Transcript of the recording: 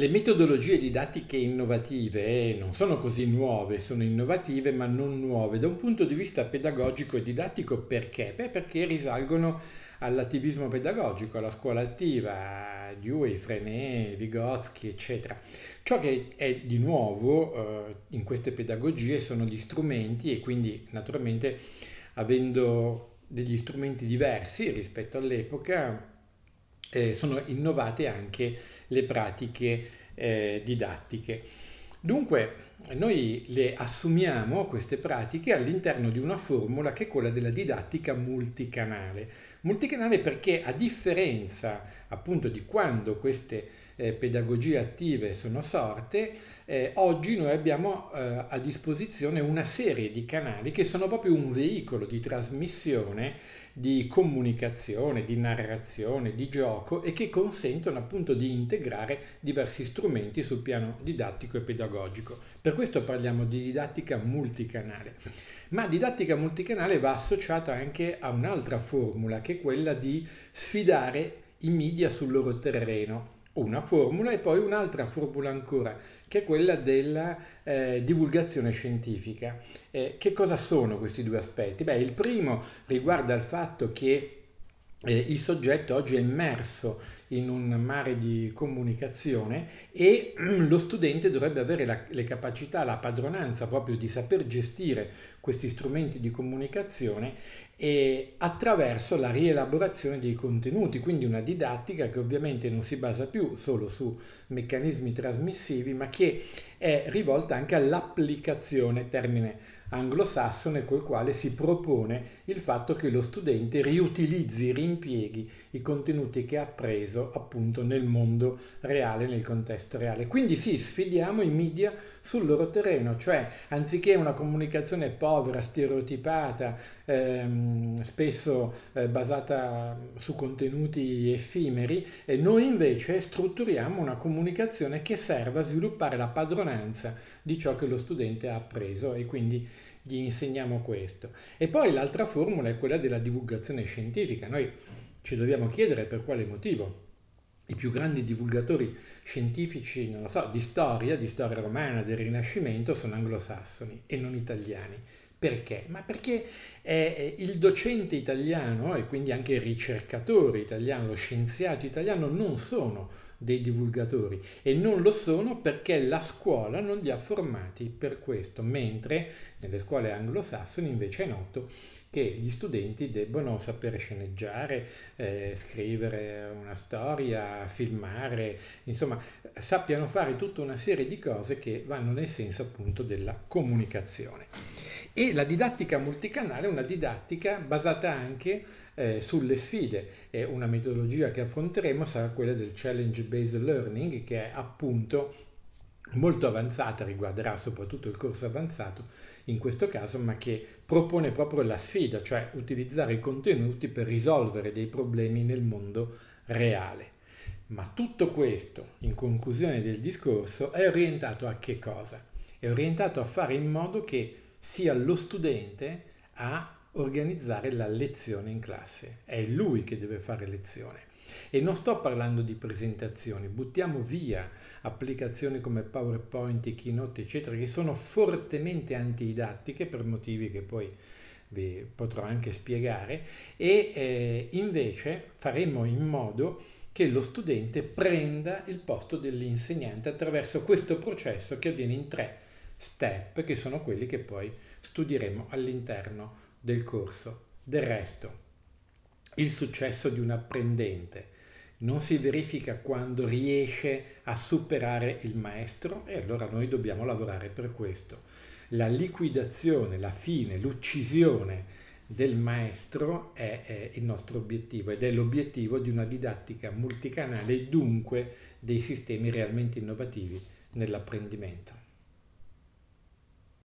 Le metodologie didattiche innovative eh, non sono così nuove, sono innovative ma non nuove da un punto di vista pedagogico e didattico perché? Beh, perché risalgono all'attivismo pedagogico, alla scuola attiva, Dewey, Frenet, Vygotsky, eccetera. Ciò che è di nuovo eh, in queste pedagogie sono gli strumenti e quindi naturalmente avendo degli strumenti diversi rispetto all'epoca eh, sono innovate anche le pratiche eh, didattiche. Dunque, noi le assumiamo queste pratiche all'interno di una formula che è quella della didattica multicanale. Multicanale perché a differenza appunto di quando queste eh, pedagogie attive sono sorte, eh, oggi noi abbiamo eh, a disposizione una serie di canali che sono proprio un veicolo di trasmissione, di comunicazione, di narrazione, di gioco e che consentono appunto di integrare diversi strumenti sul piano didattico e pedagogico per questo parliamo di didattica multicanale. Ma didattica multicanale va associata anche a un'altra formula, che è quella di sfidare i media sul loro terreno. Una formula e poi un'altra formula ancora, che è quella della eh, divulgazione scientifica. Eh, che cosa sono questi due aspetti? Beh, il primo riguarda il fatto che eh, il soggetto oggi è immerso in un mare di comunicazione e lo studente dovrebbe avere la, le capacità, la padronanza proprio di saper gestire questi strumenti di comunicazione e attraverso la rielaborazione dei contenuti, quindi una didattica che ovviamente non si basa più solo su meccanismi trasmissivi, ma che è rivolta anche all'applicazione, termine anglosassone col quale si propone il fatto che lo studente riutilizzi, rimpieghi i contenuti che ha appreso preso appunto nel mondo reale, nel contesto reale. Quindi sì, sfidiamo i media sul loro terreno, cioè anziché una comunicazione povera, stereotipata, ehm, spesso eh, basata su contenuti effimeri, e noi invece strutturiamo una comunicazione che serva a sviluppare la padronanza di ciò che lo studente ha appreso e quindi gli insegniamo questo. E poi l'altra formula è quella della divulgazione scientifica. Noi ci dobbiamo chiedere per quale motivo i più grandi divulgatori scientifici so, di storia, di storia romana, del Rinascimento, sono anglosassoni e non italiani. Perché? Ma perché eh, il docente italiano e quindi anche il ricercatore italiano, lo scienziato italiano non sono dei divulgatori e non lo sono perché la scuola non li ha formati per questo, mentre nelle scuole anglosassoni invece è noto che gli studenti debbono sapere sceneggiare, eh, scrivere una storia, filmare, insomma sappiano fare tutta una serie di cose che vanno nel senso appunto della comunicazione. E la didattica multicanale è una didattica basata anche eh, sulle sfide e una metodologia che affronteremo sarà quella del challenge based learning che è appunto molto avanzata, riguarderà soprattutto il corso avanzato in questo caso, ma che propone proprio la sfida, cioè utilizzare i contenuti per risolvere dei problemi nel mondo reale. Ma tutto questo, in conclusione del discorso, è orientato a che cosa? È orientato a fare in modo che sia lo studente a organizzare la lezione in classe. È lui che deve fare lezione. E non sto parlando di presentazioni, buttiamo via applicazioni come PowerPoint, Keynote, eccetera, che sono fortemente antididattiche per motivi che poi vi potrò anche spiegare, e eh, invece faremo in modo che lo studente prenda il posto dell'insegnante attraverso questo processo che avviene in tre step che sono quelli che poi studieremo all'interno del corso. Del resto, il successo di un apprendente non si verifica quando riesce a superare il maestro e allora noi dobbiamo lavorare per questo. La liquidazione, la fine, l'uccisione del maestro è, è, il nostro obiettivo ed è l'obiettivo di una didattica multicanale e dunque dei sistemi realmente innovativi nell'apprendimento.